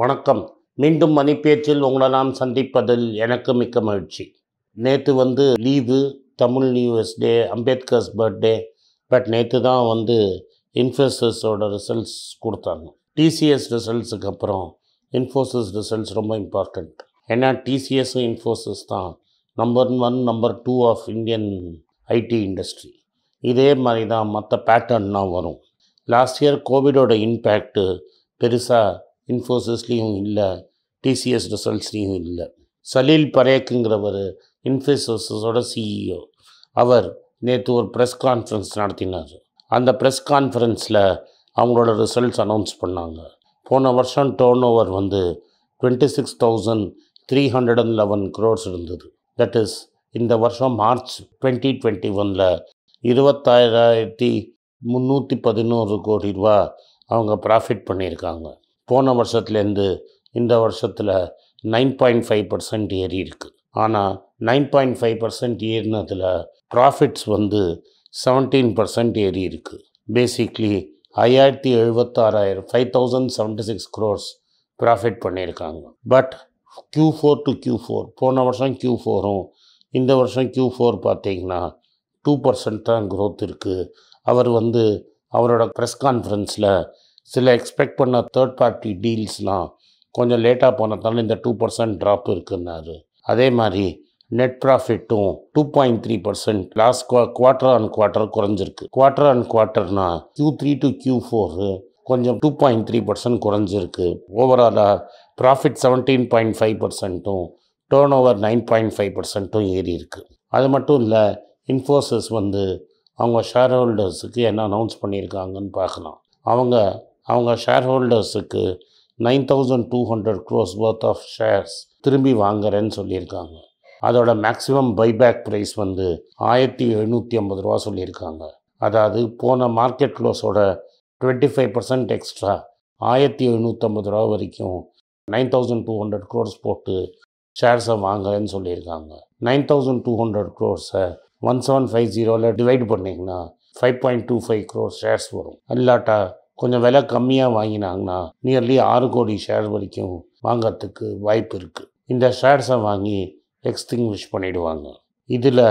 வணக்கம் மீண்டும் மணி பேச்சில் உங்களை நாம் சந்திப்பதில் எனக்கு மிக்க மகிழ்ச்சி நேற்று வந்து leave Tamil new year's day Ambedkar's birthday but நேற்று தான் வந்து இன்ஃபோசிஸோட ரிசல்ட்ஸ் கொடுத்தாங்க டிசிஎஸ் ரிசல்ட்ஸுக்கு அப்புறம் இன்ஃபோசிஸ் ரிசல்ட்ஸ் ரொம்ப இம்பார்ட்டண்ட் ஏன்னா டிசிஎஸும் இன்ஃபோசிஸ் தான் number one number two of Indian IT industry இதே மாதிரி தான் மற்ற பேட்டர்ன்லாம் வரும் லாஸ்ட் இயர் கோவிடோட இம்பேக்ட்டு பெருசாக இன்ஃபோசிஸ்லேயும் இல்லை டிசிஎஸ் ரிசல்ட்ஸ்லேயும் இல்லை சலீல் பரேக்குங்கிறவர் இன்ஃபோசிஸோட சிஇஓ e அவர் நேற்று ஒரு ப்ரெஸ் கான்ஃபரன்ஸ் நடத்தினார் அந்த ப்ரெஸ் கான்ஃபரன்ஸில் அவங்களோட ரிசல்ட்ஸ் அனௌன்ஸ் பண்ணாங்க போன வருஷம் டேர்ன் ஓவர் வந்து twenty six thousand three hundred and eleven crores இருந்தது தட் இஸ் இந்த வருஷம் மார்ச் டுவெண்ட்டி டுவெண்ட்டி ஒனில் இருபத்தாயிரத்தி முந்நூற்றி பதினோரு கோடி ரூபா அவங்க ப்ராஃபிட் பண்ணியிருக்காங்க போன வருஷத்துலேருந்து இந்த வருஷத்தில் நைன் பாயிண்ட் ஃபைவ் பர்சன்ட் ஏறி இருக்குது ஆனால் நைன் பாயிண்ட் ஃபைவ் பர்சன்ட் ஏறினதில் ப்ராஃபிட்ஸ் வந்து செவன்டீன் பர்சன்ட் ஏறி இருக்குது பேசிக்லி ஐயாயிரத்தி எழுபத்தாறாயிரம் five thousand seventy six crores profit பண்ணியிருக்காங்க but Q four to Q four போன வருஷம் க்யூ ஃபோரும் இந்த வருஷம் க்யூ ஃபோர் பார்த்தீங்கன்னா டூ பர்சன்ட் தான் க்ரோத் இருக்குது அவர் வந்து அவரோட ப்ரெஸ் கான்ஃபரன்ஸில் சில எக்ஸ்பெக்ட் பண்ண தேர்ட் பார்ட்டி டீல்ஸ்லாம் கொஞ்சம் லேட்டாக போனதால இந்த டூ பர்சன்ட் ட்ராப் இருக்குன்னாரு அதே மாதிரி நெட் ப்ராஃபிட்டும் two point three percent last குவா குவார்டர் அண்ட் குவார்டர் குறைஞ்சிருக்கு குவார்டர் அண்ட் குவார்டர்னா Q three to Q four கொஞ்சம் டூ பாயிண்ட் த்ரீ பர்சன்ட் குறைஞ்சிருக்கு ஓவராலாக ப்ராஃபிட் செவன்டீன் பாயிண்ட் ஃபைவ் பர்சன்ட்டும் turnover nine point five பர்சன்ட்டும் ஏறி இருக்குது அது மட்டும் இல்லை இன்ஃபோசிஸ் வந்து அவங்க ஷேர் ஹோல்டர்ஸுக்கு என்ன அனௌன்ஸ் பண்ணியிருக்காங்கன்னு பார்க்கலாம் அவங்க அவங்க ஷேர் ஹோல்டர்ஸுக்கு nine thousand two hundred crores worth of shares திரும்பி வாங்குறேன்னு சொல்லியிருக்காங்க அதோட மேக்ஸிமம் பைபேக் ப்ரைஸ் வந்து ஆயிரத்தி எழுநூற்றி ஐம்பது ரூபா சொல்லியிருக்காங்க அதாவது போன மார்க்கெட் க்ளோஸோட டுவெண்ட்டி ஃபைவ் பர்சன்ட் எக்ஸ்ட்ரா ஆயிரத்தி எழுநூற்றம்பது ரூபா வரைக்கும் nine thousand two hundred crores போட்டு ஷேர்ஸை வாங்குறேன்னு சொல்லியிருக்காங்க நைன் தௌசண்ட் டூ ஹண்ட்ரட் க்ரோர்ஸை ஒன் செவன் ஃபைவ் ஜீரோவில் டிவைட் பண்ணிங்கன்னா five point two five crore shares வரும் இல்லாட்டா கொஞ்சம் விலை கம்மியாக வாங்கினாங்கன்னா நியர்லி ஆறு கோடி ஷேர் வரைக்கும் வாங்கிறதுக்கு வாய்ப்பு இருக்குது இந்த ஷேர்ஸை வாங்கி எக்ஸ்டிங்விஷ் பண்ணிவிடுவாங்க இதில்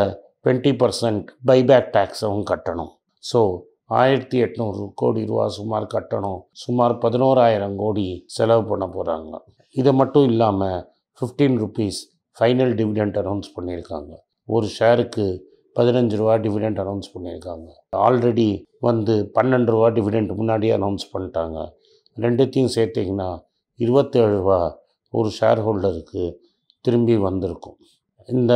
டுவெண்ட்டி பர்சன்ட் பைபேக் டேக்ஸும் கட்டணும் ஸோ ஆயிரத்தி எட்நூறு கோடி ரூபா சுமார் கட்டணும் சுமார் பதினோராயிரம் கோடி செலவு பண்ண போகிறாங்க இது மட்டும் இல்லாமல் fifteen rupees final dividend announce பண்ணியிருக்காங்க ஒரு ஷேருக்கு பதினஞ்சு ரூபா டிவிடெண்ட் அனௌன்ஸ் பண்ணியிருக்காங்க ஆல்ரெடி வந்து பன்னெண்டு ரூபா டிவிடெண்ட் முன்னாடியே அனௌன்ஸ் பண்ணிட்டாங்க ரெண்டுத்தையும் சேர்த்திங்கன்னா இருபத்தேழு ரூபா ஒரு ஷேர் ஹோல்டருக்கு திரும்பி வந்திருக்கும் இந்த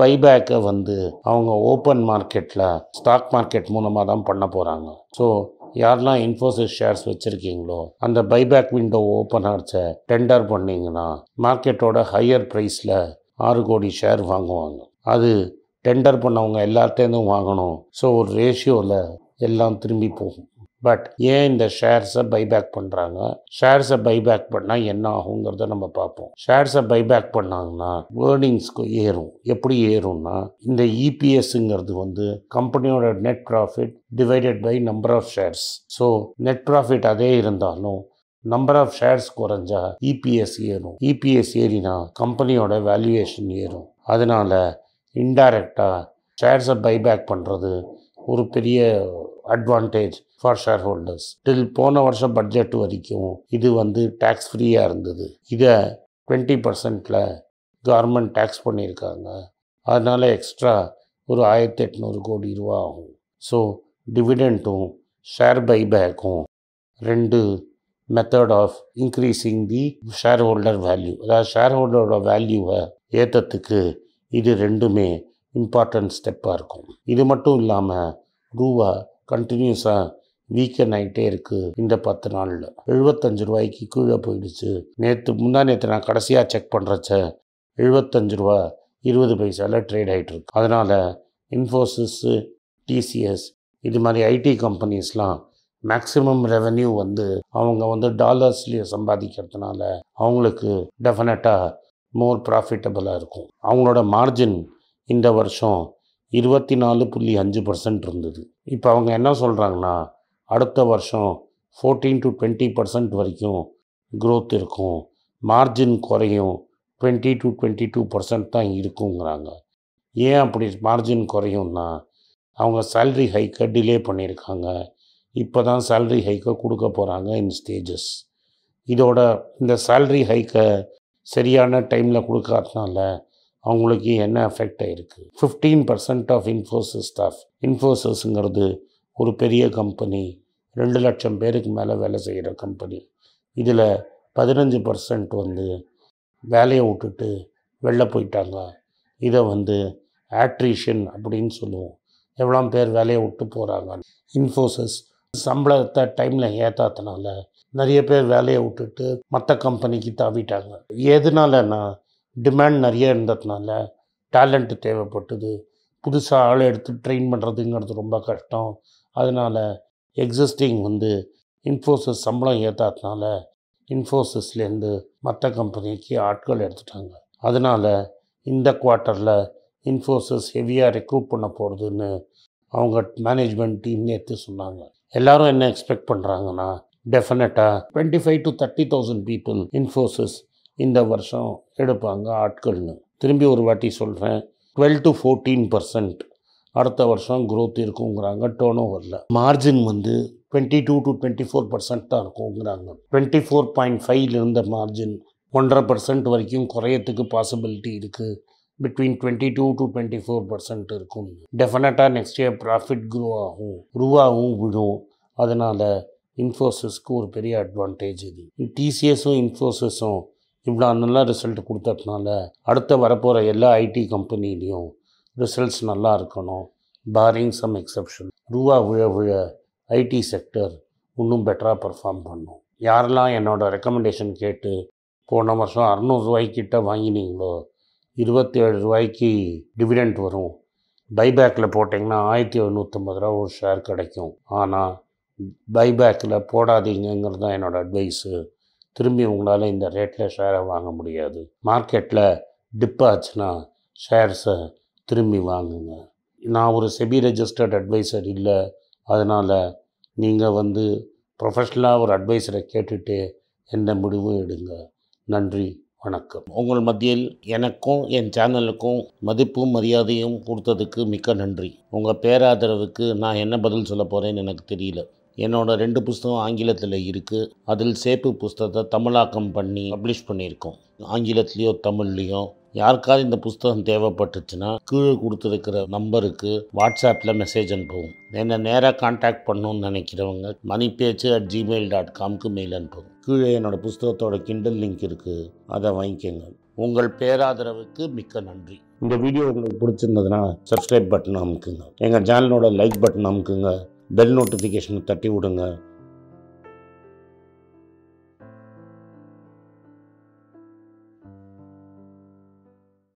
பைபேக்கை வந்து அவங்க ஓப்பன் மார்க்கெட்டில் ஸ்டாக் மார்க்கெட் மூலமாக தான் பண்ண போகிறாங்க ஸோ யாரெல்லாம் இன்ஃபோசிஸ் ஷேர்ஸ் வச்சுருக்கீங்களோ அந்த பைபேக் விண்டோ ஓப்பன் ஆச்ச டெண்டர் பண்ணிங்கன்னா மார்க்கெட்டோட ஹையர் ப்ரைஸில் ஆறு கோடி ஷேர் வாங்குவாங்க அது டெண்டர் பண்ணவங்க எல்லார்ட்டேருந்தும் வாங்கணும் ஸோ ஒரு ரேஷியோவில் எல்லாம் திரும்பி போகும் பட் ஏன் இந்த ஷேர்ஸை பைபேக் பண்ணுறாங்க ஷேர்ஸை பைபேக் பண்ணால் என்ன ஆகுங்கிறத நம்ம பார்ப்போம் ஷேர்ஸை பைபேக் பண்ணாங்கன்னா வேர்னிங்ஸ்க்கு ஏறும் எப்படி ஏறும்னா இந்த இபிஎஸ்ங்கிறது e வந்து கம்பெனியோட net profit divided by number of shares so net profit அதே இருந்தாலும் நம்பர் ஆஃப் ஷேர்ஸ் குறைஞ்சா இபிஎஸ் e ஏறும் இபிஎஸ் e ஏறினா கம்பெனியோட வேல்யூவேஷன் ஏறும் அதனால் இன்டைரக்டாக ஷேர்ஸை பைபேக் பண்ணுறது ஒரு பெரிய advantage for share holders till போன வருஷம் பட்ஜெட் வரைக்கும் இது வந்து டேக்ஸ் ஃப்ரீயாக இருந்தது இதை டுவெண்ட்டி பர்சன்டில் கவர்மெண்ட் டேக்ஸ் பண்ணியிருக்காங்க அதனால் எக்ஸ்ட்ரா ஒரு ஆயிரத்தி எட்நூறு கோடி ரூபா ஆகும் ஸோ டிவிடெண்ட்டும் ஷேர் பைபேக்கும் ரெண்டு method of increasing the share holder value அதாவது ஷேர் ஹோல்டரோட வேல்யூவை ஏற்றத்துக்கு இது ரெண்டுமே இம்பார்ட்டன்ட் ஸ்டெப்பாக இருக்கும் இது மட்டும் இல்லாமல் ரூபா கண்டினியூஸாக வீக்கன் ஆகிட்டே இருக்குது இந்த பத்து நாளில் எழுபத்தஞ்சு ரூபாய்க்கு கீழே போயிடுச்சு நேற்று முந்தா நேற்று நான் கடைசியாக செக் பண்ணுறச்ச எழுபத்தஞ்சு ரூபா இருபது பைசாவில் ட்ரேட் ஆகிட்டுருக்கு அதனால் இன்ஃபோசிஸ்ஸு டிசிஎஸ் இது மாதிரி ஐடி கம்பெனிஸ்லாம் மேக்ஸிமம் ரெவன்யூ வந்து அவங்க வந்து டாலர்ஸ்லேயே சம்பாதிக்கிறதுனால அவங்களுக்கு டெஃபினட்டாக மோர் ப்ராஃபிட்டபுளாக இருக்கும் அவங்களோட மார்ஜின் இந்த வருஷம் இருபத்தி நாலு புள்ளி அஞ்சு பர்சன்ட் இருந்தது இப்போ அவங்க என்ன சொல்கிறாங்கன்னா அடுத்த வருஷம் ஃபோர்டீன் டு டுவெண்ட்டி பர்சன்ட் வரைக்கும் க்ரோத் இருக்கும் மார்ஜின் குறையும் twenty to twenty two percent தான் இருக்குங்கிறாங்க ஏன் அப்படி மார்ஜின் குறையும்னா அவங்க சேல்ரி ஹைக்கை டிலே பண்ணியிருக்காங்க இப்போ தான் சேல்ரி ஹைக்கை கொடுக்க போகிறாங்க இன் ஸ்டேஜஸ் இதோட இந்த சேல்ரி ஹைக்கை சரியான டைமில் கொடுக்காதனால அவங்களுக்கு என்ன எஃபெக்ட் ஆகிருக்கு fifteen percent of Infosys staff இன்ஃபோசிஸ்ங்கிறது ஒரு பெரிய கம்பெனி ரெண்டு லட்சம் பேருக்கு மேலே வேலை செய்கிற கம்பெனி இதில் பதினஞ்சு பர்சன்ட் வந்து வேலையை விட்டுட்டு வெளில போயிட்டாங்க இதை வந்து ஆட்ரிஷன் அப்படின்னு சொல்லுவோம் எவ்வளோ பேர் வேலையை விட்டு போகிறாங்க இன்ஃபோசிஸ் சம்பளத்தை டைமில் ஏற்றாதனால நிறைய பேர் வேலையை விட்டுட்டு மற்ற கம்பெனிக்கு தாவிட்டாங்க எதுனாலன்னா டிமாண்ட் நிறைய இருந்ததுனால டேலண்ட்டு தேவைப்பட்டது புதுசாக ஆள் எடுத்து ட்ரெயின் பண்ணுறதுங்கிறது ரொம்ப கஷ்டம் அதனால் எக்ஸிஸ்டிங் வந்து இன்ஃபோசிஸ் சம்பளம் ஏற்றாதனால இன்ஃபோசிஸ்லேருந்து மற்ற கம்பெனிக்கு ஆட்கள் எடுத்துட்டாங்க அதனால் இந்த குவார்ட்டரில் இன்ஃபோசிஸ் ஹெவியாக ரெக்ரூட் பண்ண போகிறதுன்னு அவங்க மேனேஜ்மெண்ட் டீம் நேற்று சொன்னாங்க எல்லோரும் என்ன எக்ஸ்பெக்ட் பண்ணுறாங்கன்னா டெஃபினட்டாக twenty five to thirty thousand people Infosys இந்த வருஷம் எடுப்பாங்க ஆட்கள்னு திரும்பி ஒரு வாட்டி சொல்கிறேன் டுவெல் டு ஃபோர்டீன் பர்சன்ட் அடுத்த வருஷம் க்ரோத் இருக்குங்கிறாங்க டேர்ன் ஓவரில் மார்ஜின் வந்து twenty two to twenty four percent தான் இருக்குங்கிறாங்க டுவெண்ட்டி ஃபோர் பாயிண்ட் ஃபைவ்ல இருந்த மார்ஜின் ஒன்றரை பர்சன்ட் வரைக்கும் குறையத்துக்கு பாசிபிலிட்டி இருக்குது between twenty two to twenty four percent இருக்கும் டெஃபினட்டாக நெக்ஸ்ட் இயர் ப்ராஃபிட் க்ரோ ஆகும் ரூபாவும் விடும் அதனால் இன்ஃபோசிஸ்க்கு ஒரு பெரிய அட்வான்டேஜ் இது டிசிஎஸும் இன்ஃபோசிஸும் இவ்வளோ நல்லா ரிசல்ட் கொடுத்ததுனால அடுத்த வரப்போகிற எல்லா ஐடி கம்பெனிலையும் ரிசல்ட்ஸ் நல்லா இருக்கணும் பாரிங் சம் எக்ஸப்ஷன் ரூபா விழ விழ ஐடி செக்டர் இன்னும் பெட்டராக பர்ஃபார்ம் பண்ணும் யாரெல்லாம் என்னோடய ரெக்கமெண்டேஷன் கேட்டு போன வருஷம் அறநூறுரூவாய்க்கிட்ட வாங்கினீங்களோ இருபத்தி ஏழு ரூபாய்க்கு டிவிடெண்ட் வரும் பைபேக்கில் போட்டிங்கன்னா ஆயிரத்தி எழுநூற்றம்பது ரூபா ஒரு ஷேர் கிடைக்கும் ஆனால் பைபேக்கில் போடாதீங்கிறது தான் என்னோடய அட்வைஸு திரும்பி உங்களால் இந்த ரேட்டில் ஷேரை வாங்க முடியாது மார்க்கெட்டில் டிப்பாச்சுன்னா ஷேர்ஸை திரும்பி வாங்குங்க நான் ஒரு செபி ரெஜிஸ்டர்ட் அட்வைசர் இல்லை அதனால் நீங்கள் வந்து ப்ரொஃபஷ்னலாக ஒரு அட்வைஸரை கேட்டுட்டு எந்த முடிவும் எடுங்க நன்றி வணக்கம் உங்கள் மத்தியில் எனக்கும் என் சேனலுக்கும் மதிப்பும் மரியாதையும் கொடுத்ததுக்கு மிக்க நன்றி உங்கள் பேராதரவுக்கு நான் என்ன பதில் சொல்ல போகிறேன்னு எனக்கு தெரியல என்னோடய ரெண்டு புஸ்தகம் ஆங்கிலத்தில் இருக்குது அதில் சேப்பு புஸ்தகத்தை தமிழாக்கம் பண்ணி பப்ளிஷ் பண்ணியிருக்கோம் ஆங்கிலத்துலேயோ தமிழ்லேயோ யாருக்காவது இந்த புஸ்தகம் தேவைப்பட்டுச்சுன்னா கீழே கொடுத்துருக்கிற நம்பருக்கு வாட்ஸ்அப்பில் மெசேஜ் அனுப்புவோம் என்னை நேராக காண்டாக்ட் பண்ணணும்னு நினைக்கிறவங்க மணி பேச்சு அட் ஜிமெயில் டாட் காம்க்கு மெயில் அனுப்புவோம் கீழே என்னோடய புஸ்தகத்தோட கிண்டல் லிங்க் இருக்குது அதை வாங்கிக்கோங்க உங்கள் பேராதரவுக்கு மிக்க நன்றி இந்த வீடியோ உங்களுக்கு பிடிச்சிருந்ததுன்னா சப்ஸ்கிரைப் பட்டன் அமுக்குங்க எங்கள் சேனலோட லைக் பட்டன் அமுக்குங்க பெல் நோட்டிஃபிகேஷனை தட்டி விடுங்க